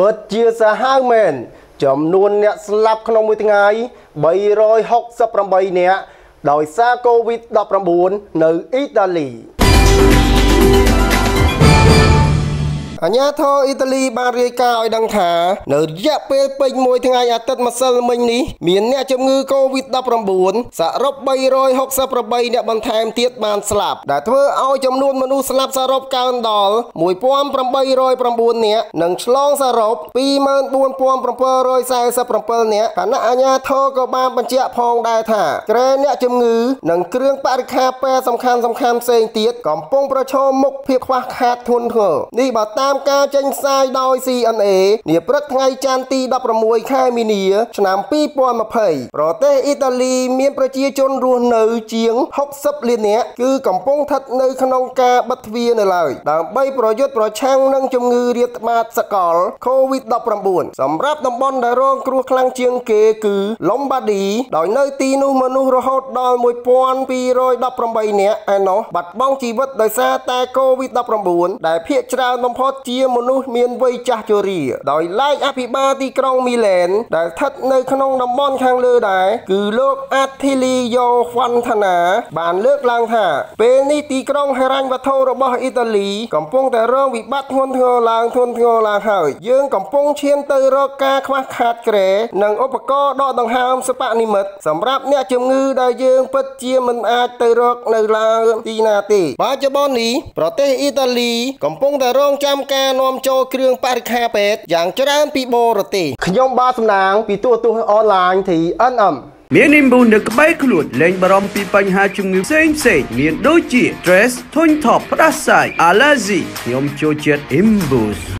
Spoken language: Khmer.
ពិតជាសាហាវមែនចំនួនអ្នកស្លាប់ក្នុងមួយថ្ងៃ368នាក់ដោយសារ COVID-19 នៅអ៊ីតាលីអាញាធរអ៊ីតាលី បានរាយការណ៍ឲ្យដឹងថានៅរយៈពេលពេញមួយថ្ងៃអាទិត្យម្សិលមិញនេះមានអ្នកជំងឺ Covid-19 សរុប368អ្នកបន្ថែមទៀតបានស្លាប់ដែលធ្វើឲ្យចំនួនមនុស្សស្លាប់សរុបកើនដល់1809អ្នកនិងឆ្លងសរុប24747អ្នកខណៈអាញាធរក៏បានបញ្ជាក់ផងដែរថាក្រែអ្នកជំងឺនិងគ្រឿងបរិក្ខារពេទ្យសំខាន់ៗផ្សេងទៀតកំពុងប្រឈមមុខភាពខ្វះខាតធ្ងន់ធ្ងរនេះបើតាតាមការចេញផ្សាយដោយ CNA នាព្រឹកថ្ងៃច័ន្ទទី16ខែមីនា ឆ្នាំ2020ប្រទេសអ៊ីតាលី មាន ប្រជាជនរស់នៅ ជាង60លាននាក់គឺកំពុងស្ថិតនៅ ក្នុងការបិទទ្វារនៅឡើយដើម្បីប្រយុទ្ធប្រឆាំងនឹងជំងឺ រាតត្បាតសកល COVID-19 សម្រាប់តំបន់ដែលរងគ្រោះខ្លាំងជាងគេ គឺឡុំបាឌីដោយនៅ ទីនោះមនុស្សរហូតដល់1218នាក់ឯណោះបាត់បង់ជីវិតដោយសារតែ COVID-19 ដែលភ័យច្រើនបំផុតជាមនុស្សមានវ័យចាស់ជរា ដោយឡែកអភិបាលទីក្រុងមីលែនដែលស្ថិតនៅក្នុងតំបន់ខាងលើដែរគឺលោកអាទធីលីយ៉ូហ្វាន់ថាណាបានលើកឡើងថាពេលនេះទីក្រុងហេរ៉ាញ់វត្ថុរបស់អ៊ីតាលី កំពុងតែរងវិបត្តិធ្ងន់ធ្ងរឡើងធ្ងន់ធ្ងរឡើងហើយយើងកំពុងឈានទៅរកការខ្វះខាតក្រែនិងឧបករណ៍ដកដង្ហើមសិបនិមិត្តសម្រាប់អ្នកជំងឺដែលយើងពិតជាមិនអាចទៅរកនៅឡើយទីណាទេបច្ចុប្បន្ននេះប្រទេសអ៊ីតាលីកំពុងតែរងចាំការនាំចូលគ្រឿងបរិក្ខារពេទ្យយ៉ាងច្រើនពីបរទេសខ្ញុំបាទសំណាងពីទូរទស្សន៍អនឡាញ TNM មាននិមូននៅក្បែរខ្លួនលែងបារម្ភពីបញ្ហាជំងឺផ្សេងផ្សេងមាន ដូចជា stress ធុញថប់ផ្ដាសាយ allergy ខ្ញុំចូលចិត្ត Imbus